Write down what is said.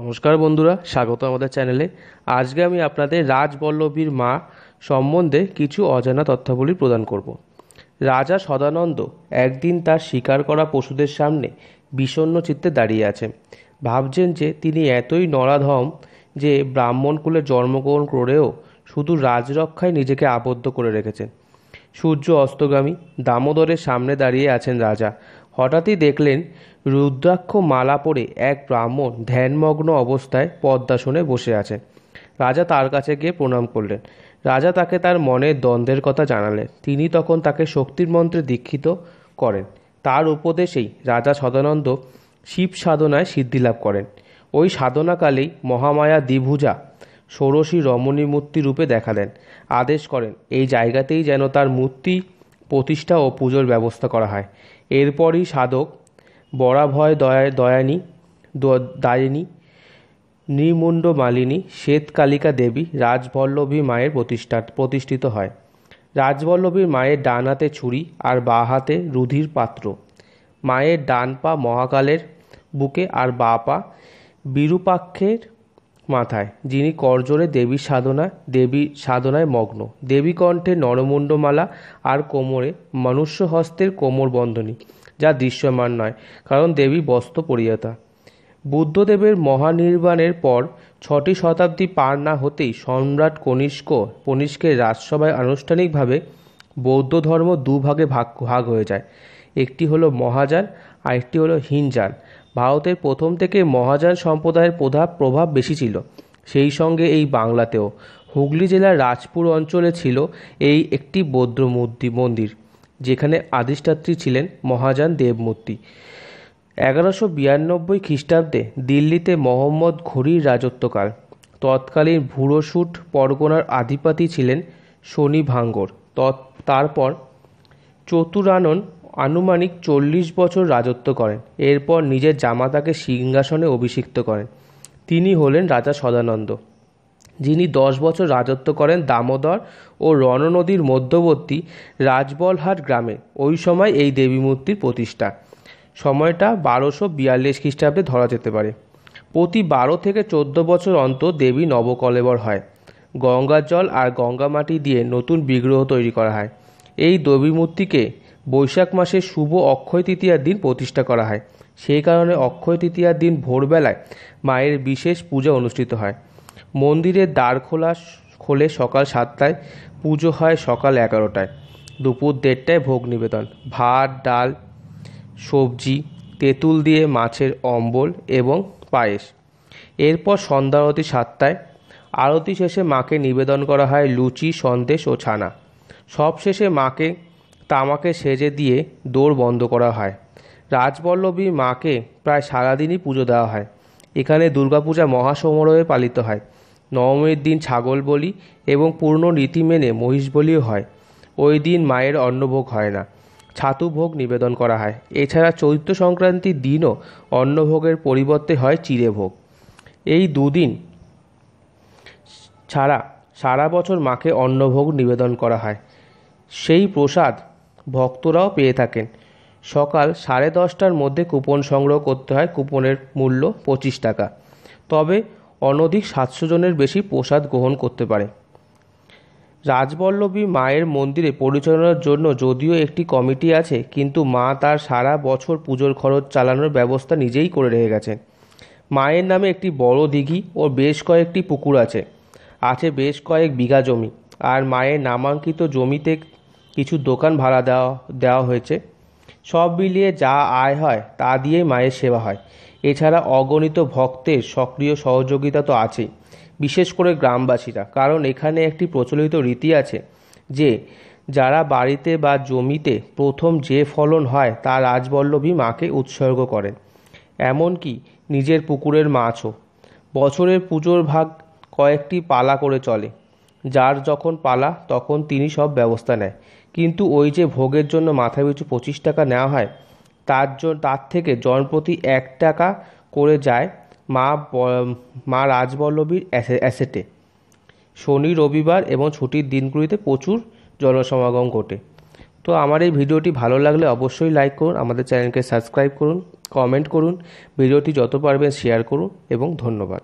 নমস্কার বন্ধুরা স্বাগত আমাদের চ্যানেলে আজকে আমি আপনাদের রাজবল্লভীর মা সম্বন্ধে কিছু অজানা তথ্যাবলী প্রদান করব রাজা সদানন্দ একদিন তার শিকার করা পশুদের সামনে বিষণ্ন চিত্তে দাঁড়িয়ে আছেন ভাবছেন যে তিনি এতই নরাধম যে ব্রাহ্মণ কুলে জন্মগ্রহণ করেও শুধু রাজরক্ষায় নিজেকে আবদ্ধ করে রেখেছেন সূর্য অস্তগামী দামোদরের সামনে দাঁড়িয়ে আছেন রাজা হঠাৎই দেখলেন রুদ্রাক্ষ মালা পরে এক ব্রাহ্মণ ধ্যানমগ্ন অবস্থায় পদ্মাসনে বসে আছেন রাজা তার কাছে গিয়ে প্রণাম করলেন রাজা তাকে তার মনের দ্বন্দ্বের কথা জানালেন তিনি তখন তাকে শক্তির মন্ত্রে দীক্ষিত করেন তার উপদেশেই রাজা সদানন্দ শিব সাধনায় সিদ্ধিলাভ করেন ওই সাধনাকালেই মহামায়া দ্বিভুজা ষোড়শী রমণী মূর্তি রূপে দেখা দেন আদেশ করেন এই জায়গাতেই যেন তার মূর্তি প্রতিষ্ঠা ও পুজোর ব্যবস্থা করা হয় এরপরই সাধক বরাভয় দয়া দয়ানী দায়িনী নৃমুণ্ড মালিনী শ্বেতকালিকা দেবী রাজবল্লভী মায়ের প্রতিষ্ঠা প্রতিষ্ঠিত হয় রাজবল্লভীর মায়ের ডান হাতে ছুরি আর বা হাতে রুধির পাত্র মায়ের ডান পা মহাকালের বুকে আর বা পা বিরূপাক্ষের মাথায় যিনি করজোরে দেবী সাধনা দেবী সাধনায় মগ্ন দেবী কণ্ঠে নরমুণ্ডমালা আর কোমরে মনুষ্য হস্তের কোমর বন্ধনী যা দৃশ্যমান নয় কারণ দেবী বস্ত্র পরিয়তা বুদ্ধদেবের মহানির্বাণের পর ছটি শতাব্দী পার না হতেই সম্রাট কনিষ্ক কনিষ্কের রাজসভায় আনুষ্ঠানিকভাবে বৌদ্ধ ধর্ম দুভাগে ভাগ ভাগ হয়ে যায় একটি হলো মহাযান আরেকটি হলো হিনযান ভারতের প্রথম থেকে মহাযান সম্প্রদায়ের প্রধান প্রভাব বেশি ছিল সেই সঙ্গে এই বাংলাতেও হুগলি জেলার রাজপুর অঞ্চলে ছিল এই একটি বৌদ্ধমূর্তি মন্দির যেখানে আদিষ্ঠাত্রী ছিলেন মহাযান দেবমূর্তি এগারোশো বিরানব্বই খ্রিস্টাব্দে দিল্লিতে মোহাম্মদ ঘড়ির রাজত্বকাল তৎকালীন ভুরোশুট পরগনার আধিপতি ছিলেন শনি ভাঙ্গর তৎ তারপর চতুরানন আনুমানিক চল্লিশ বছর রাজত্ব করেন এরপর নিজের জামাতাকে সিংহাসনে অভিষিক্ত করেন তিনি হলেন রাজা সদানন্দ যিনি দশ বছর রাজত্ব করেন দামোদর ও রণনদীর মধ্যবর্তী রাজবলহাট গ্রামে ওই সময় এই দেবী মূর্তির প্রতিষ্ঠা সময়টা বারোশো বিয়াল্লিশ খ্রিস্টাব্দে ধরা যেতে পারে প্রতি বারো থেকে চোদ্দ বছর অন্তর দেবী নবকলেবর হয় গঙ্গার জল আর গঙ্গা মাটি দিয়ে নতুন বিগ্রহ তৈরি করা হয় এই দেবী মূর্তিকে বৈশাখ মাসে শুভ অক্ষয় তৃতীয়ার দিন প্রতিষ্ঠা করা হয় সেই কারণে অক্ষয় তৃতীয়ার দিন ভোরবেলায় মায়ের বিশেষ পূজা অনুষ্ঠিত হয় মন্দিরের দ্বার খোলা খোলে সকাল সাতটায় পুজো হয় সকাল এগারোটায় দুপুর দেড়টায় ভোগ নিবেদন ভাত ডাল সবজি তেঁতুল দিয়ে মাছের অম্বল এবং পায়েস এরপর সন্ধ্যা আরতি সাতটায় আরতি শেষে মাকে নিবেদন করা হয় লুচি সন্দেশ ও ছানা সব শেষে মাকে তামাকে সেজে দিয়ে দৌড় বন্ধ করা হয় রাজবল্লভী মাকে প্রায় সারাদিনই পুজো দেওয়া হয় এখানে দুর্গাপূজা মহাসমারোহে পালিত হয় নবমীর দিন ছাগল বলি এবং পূর্ণ নীতি মেনে মহিষ বলিও হয় ওই দিন মায়ের অন্নভোগ হয় না ছাতু ভোগ নিবেদন করা হয় এছাড়া চৈত্র সংক্রান্তির দিনও অন্নভোগের পরিবর্তে হয় চিরেভোগ ভোগ এই দুদিন ছাড়া সারা বছর মাকে অন্নভোগ নিবেদন করা হয় সেই প্রসাদ ভক্তরাও পেয়ে থাকেন সকাল সাড়ে দশটার মধ্যে কুপন সংগ্রহ করতে হয় কুপনের মূল্য পঁচিশ টাকা তবে অনধিক সাতশো জনের বেশি প্রসাদ গ্রহণ করতে পারে রাজবল্লভী মায়ের মন্দিরে পরিচালনার জন্য যদিও একটি কমিটি আছে কিন্তু মা তার সারা বছর পুজোর খরচ চালানোর ব্যবস্থা নিজেই করে রেখে গেছেন মায়ের নামে একটি বড় দিঘি ও বেশ কয়েকটি পুকুর আছে আছে বেশ কয়েক বিঘা জমি আর মায়ের নামাঙ্কিত জমিতে কিছু দোকান ভাড়া দেওয়া দেওয়া হয়েছে সব মিলিয়ে যা আয় হয় তা দিয়ে মায়ের সেবা হয় এছাড়া অগণিত ভক্তের সক্রিয় সহযোগিতা তো আছেই বিশেষ করে গ্রামবাসীরা কারণ এখানে একটি প্রচলিত রীতি আছে যে যারা বাড়িতে বা জমিতে প্রথম যে ফলন হয় তা রাজবল্লভী মাকে উৎসর্গ করেন এমনকি নিজের পুকুরের মাছও বছরের পুজোর ভাগ কয়েকটি পালা করে চলে যার যখন পালা তখন তিনি সব ব্যবস্থা নেয় কিন্তু ওই যে ভোগের জন্য মাথাপিছু পঁচিশ টাকা নেওয়া হয় তার জন্য তার থেকে জনপ্রতি এক টাকা করে যায় মা মা রাজবল্লভীর অ্যাসেটে শনি রবিবার এবং ছুটির দিনগুলিতে প্রচুর জনসমাগম ঘটে তো আমার এই ভিডিওটি ভালো লাগলে অবশ্যই লাইক করুন আমাদের চ্যানেলকে সাবস্ক্রাইব করুন কমেন্ট করুন ভিডিওটি যত পারবেন শেয়ার করুন এবং ধন্যবাদ